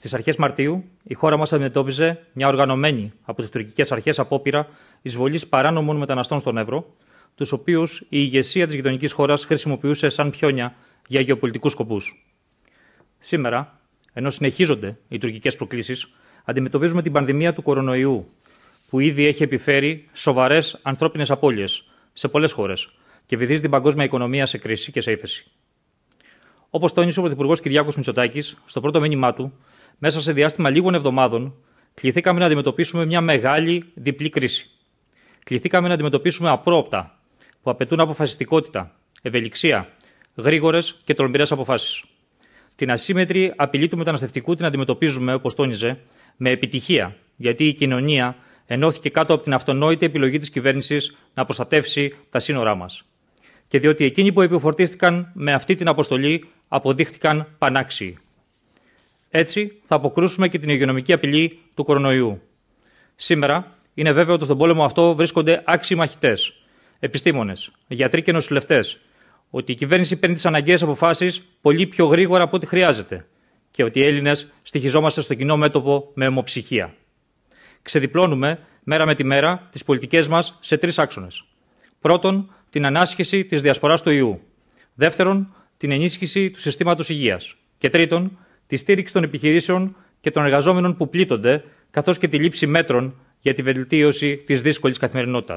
Στις αρχές Μαρτίου, η χώρα μας αντιμετώπιζε μια οργανωμένη από τις τουρκικές αρχές απόπειρα εισβολής παράνομων μεταναστών στον Εύρο, τους οποίους η ηγεσία της γειτονικής χώρας χρησιμοποιούσε σαν πιόνια για γεωπολιτικούς σκοπούς. Σήμερα, ενώ συνεχίζονται οι τουρκικές προκλήσεις, αντιμετωπίζουμε την πανδημία του κορονοϊού, που ήδη έχει επιφέρει σοβαρές ανθρώπινες απώλειες σε πολλές χώρες και βυθίζει την παγκόσμια οικονομία σε κρίση και σε ύφεση. Όπως τόνισε ο Πρωθυπουργός Κυριάκος Μητσοτάκης στο πρώτο μήνυμά του μέσα σε διάστημα λίγων εβδομάδων, κληθήκαμε να αντιμετωπίσουμε μια μεγάλη διπλή κρίση. Κληθήκαμε να αντιμετωπίσουμε απρόοπτα που απαιτούν αποφασιστικότητα, ευελιξία, γρήγορες και τολμηρές αποφάσεις. Την ασύμετρη απειλή του μεταναστευτικού την αντιμετωπίζουμε, όπως τόνιζε, με επιτυχία, γιατί η κοινωνία ενώθηκε κάτω από την αυτονόητη επιλογή της κυβέρνησης να προστατεύσει τα σύνορά μας. Και διότι εκείνοι που επιφορτίστηκαν με αυτή την αποστολή αποδείχθηκαν πανάξιοι. Έτσι, θα αποκρούσουμε και την υγειονομική απειλή του κορονοϊού. Σήμερα, είναι βέβαιο ότι στον πόλεμο αυτό βρίσκονται άξιοι μαχητές, επιστήμονες, γιατροί και νοσηλευτές, ότι η κυβέρνηση παίρνει τις αναγκαίες αποφάσεις πολύ πιο γρήγορα από ό,τι χρειάζεται και ότι οι Έλληνες στοιχιζόμαστε στο κοινό μέτωπο με αιμοψυχία. Ξεδιπλώνουμε μέρα με τη μέρα τις πολιτικές μας σε τρεις άξονες. Πρώτον, την ανάσχεση της διασποράς του ιού. Δεύτερον, την ενίσχυση του συστήματος υγείας. Και τρίτον, τη στήριξη των επιχειρήσεων και των εργαζόμενων που πλήττονται, καθώς και τη λήψη μέτρων για τη βελτίωση της δύσκολης καθημερινότητας.